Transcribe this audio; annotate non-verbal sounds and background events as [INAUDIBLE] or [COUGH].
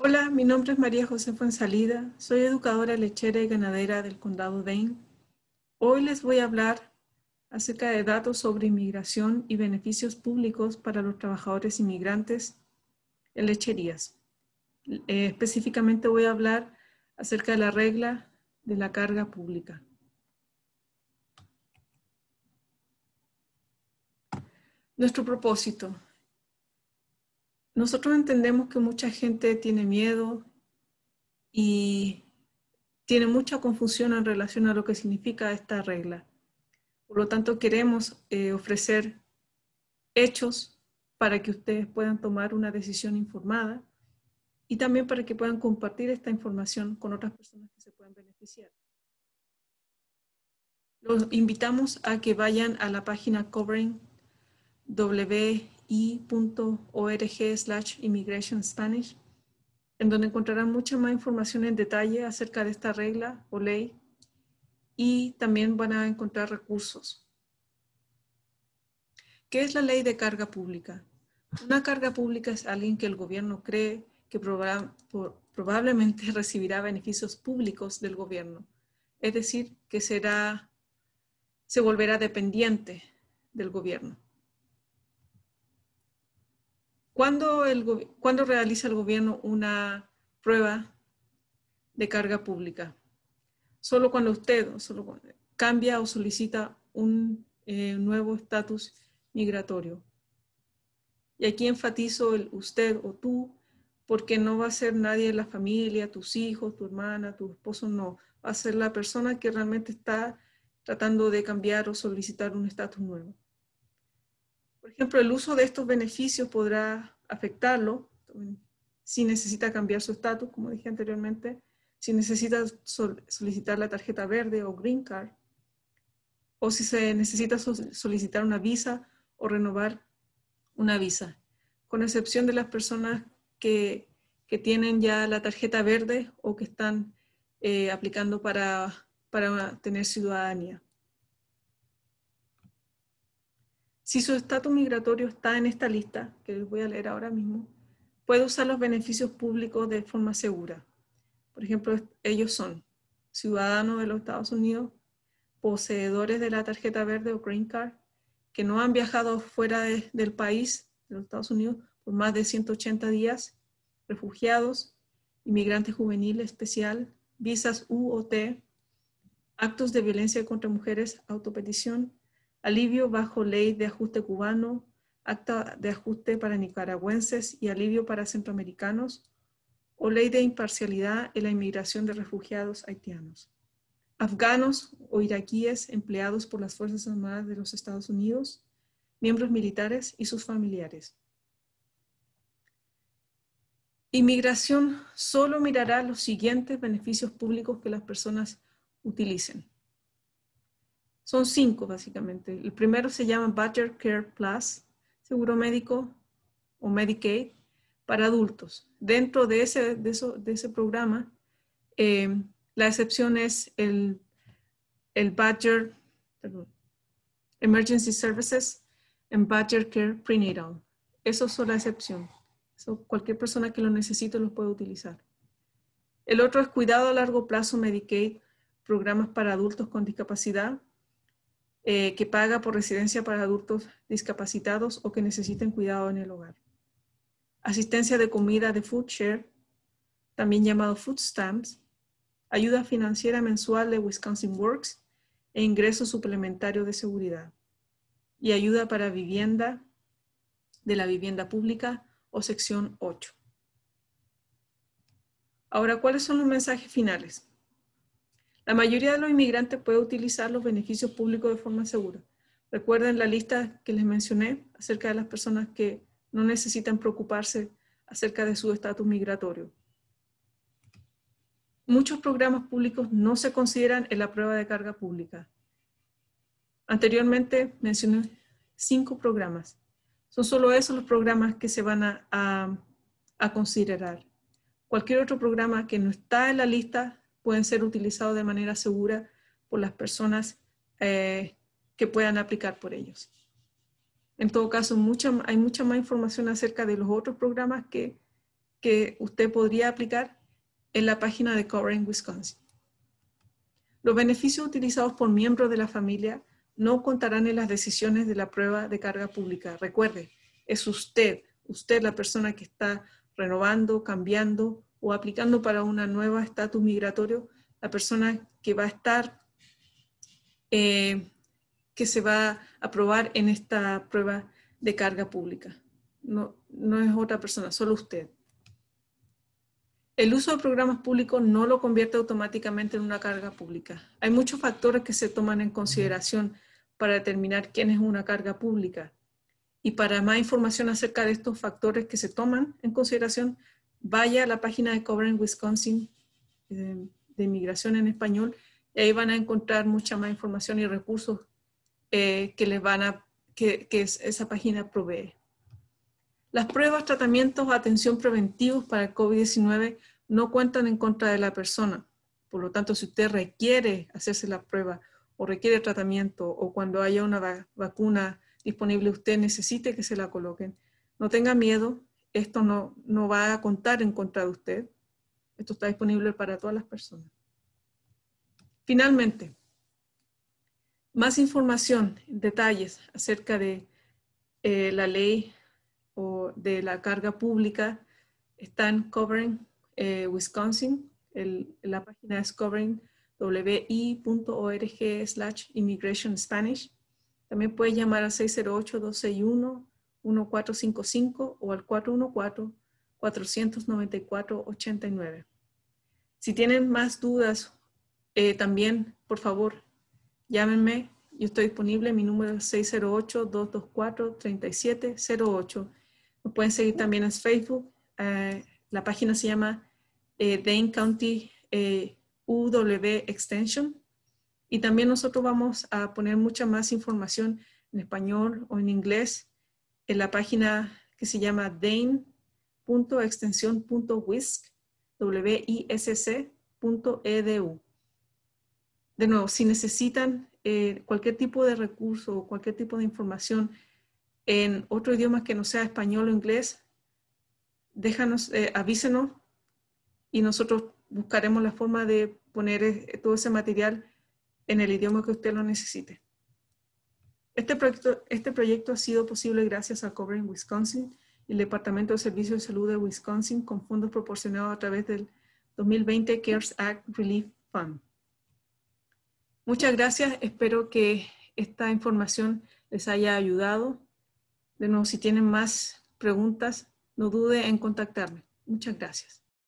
Hola, mi nombre es María José Fuensalida, soy educadora lechera y ganadera del condado de Dane. Hoy les voy a hablar acerca de datos sobre inmigración y beneficios públicos para los trabajadores inmigrantes en lecherías. Eh, específicamente voy a hablar acerca de la regla de la carga pública. Nuestro propósito, nosotros entendemos que mucha gente tiene miedo y tiene mucha confusión en relación a lo que significa esta regla. Por lo tanto, queremos eh, ofrecer hechos para que ustedes puedan tomar una decisión informada y también para que puedan compartir esta información con otras personas que se puedan beneficiar. Los invitamos a que vayan a la página covering w i.org slash immigration Spanish, en donde encontrarán mucha más información en detalle acerca de esta regla o ley y también van a encontrar recursos. ¿Qué es la ley de carga pública? Una carga pública es alguien que el gobierno cree que probablemente [LAUGHS] recibirá beneficios públicos del gobierno, es decir, que será, se volverá dependiente del gobierno. ¿Cuándo, realiza el gobierno una prueba de carga pública? Solo cuando usted solo cambia o solicita un eh, nuevo estatus migratorio. Y aquí enfatizo el usted o tú, porque no va a ser nadie de la familia, tus hijos, tu hermana, tu esposo, no. Va a ser la persona que realmente está tratando de cambiar o solicitar un estatus nuevo. Por ejemplo, el uso de estos beneficios podrá afectarlo si necesita cambiar su estatus, como dije anteriormente, si necesita solicitar la tarjeta verde o green card, o si se necesita solicitar una visa o renovar una visa, con excepción de las personas que, que tienen ya la tarjeta verde o que están eh, aplicando para, para tener ciudadanía. Si su estatus migratorio está en esta lista, que les voy a leer ahora mismo, puede usar los beneficios públicos de forma segura. Por ejemplo, ellos son ciudadanos de los Estados Unidos, poseedores de la tarjeta verde o green card, que no han viajado fuera del país, de los Estados Unidos, por más de 180 días, refugiados, inmigrante juvenil especial, visas U o T, actos de violencia contra mujeres, autopetición, alivio bajo ley de ajuste cubano, acta de ajuste para nicaragüenses y alivio para centroamericanos, o ley de imparcialidad en la inmigración de refugiados haitianos. Afganos o iraquíes empleados por las Fuerzas Armadas de los Estados Unidos, miembros militares y sus familiares. Inmigración solo mirará los siguientes beneficios públicos que las personas utilicen. Son cinco, básicamente. El primero se llama Badger Care Plus, seguro médico o Medicaid para adultos. Dentro de ese, de ese programa, em, la excepción es el, el Badger, Emergency Services en Badger Care Prenatal. Eso es la excepción. cualquier persona que lo necesite los puede utilizar. El otro es cuidado a largo plazo Medicaid, programas para adultos con discapacidad. Eh, que paga por residencia para adultos discapacitados o que necesiten cuidado en el hogar. Asistencia de comida de food share, también llamado food stamps, ayuda financiera mensual de Wisconsin Works e ingreso suplementario de seguridad y ayuda para vivienda de la vivienda pública o sección 8. Ahora, ¿cuáles son los mensajes finales? La mayoría de los inmigrantes puede utilizar los beneficios públicos de forma segura. Recuerden la lista que les mencioné acerca de las personas que no necesitan preocuparse acerca de su estatus migratorio. Muchos programas públicos no se consideran en la prueba de carga pública. Anteriormente mencioné cinco programas. Son solo esos los programas que se van a, a considerar. Cualquier otro programa que no está en la lista pueden ser utilizados de manera segura por las personas eh, que puedan aplicar por ellos. En todo caso, hay mucha más información acerca de los otros programas que, que usted podría aplicar en la página de Covering Wisconsin. Los beneficios utilizados por miembros de la familia no contarán en las decisiones de la prueba de carga pública. Recuerde, es usted, usted la persona que está renovando, cambiando o aplicando para una nueva estatus migratorio, la persona que va a estar, eh, que se va a aprobar en esta prueba de carga pública. No, no es otra persona, solo usted. El uso de programas públicos no lo convierte automáticamente en una carga pública. Hay muchos factores que se toman en consideración para determinar quién es una carga pública. Y para más información acerca de estos factores que se toman en consideración, vaya a la página de en Wisconsin eh, de inmigración en español y ahí van a encontrar mucha más información y recursos eh, que les van a que, esa página provee. Las pruebas, tratamientos, o atención preventivos para el COVID-19 no cuentan en contra de la persona. Por lo tanto, si usted requiere hacerse la prueba o requiere tratamiento o cuando haya una vacuna disponible, usted necesite que se la coloquen. No tenga miedo, esto no, va a contar en contra de usted. Esto está disponible para todas las personas. Finalmente, más información, detalles acerca de eh, la ley o de la carga pública están en Covering eh, Wisconsin. la página es coveringwi.org slash immigration Spanish. También puede llamar a 608-261 1455 o al 414-494-89. Si tienen más dudas, eh, también, por favor, llámenme. Yo estoy disponible. Mi número es 608-224-3708. Nos pueden seguir también en Facebook. Eh, la página se llama eh, Dane County UW Extension. Y también nosotros vamos a poner mucha más información en español o en inglés en la página que se llama Dane.extension.wisc.edu. De nuevo, si necesitan eh, cualquier tipo de recurso o cualquier tipo de información en otro idioma que no sea español o inglés, déjanos, eh, avísenos y nosotros buscaremos la forma de poner eh, todo ese material en el idioma que usted lo necesite. Este proyecto, este proyecto ha sido posible gracias a Covering Wisconsin y el Departamento de Servicios de Salud de Wisconsin con fondos proporcionados a través del 2020 CARES Act Relief Fund. Muchas gracias. Espero que esta información les haya ayudado. De nuevo, si tienen más preguntas, no dude en contactarme. Muchas gracias.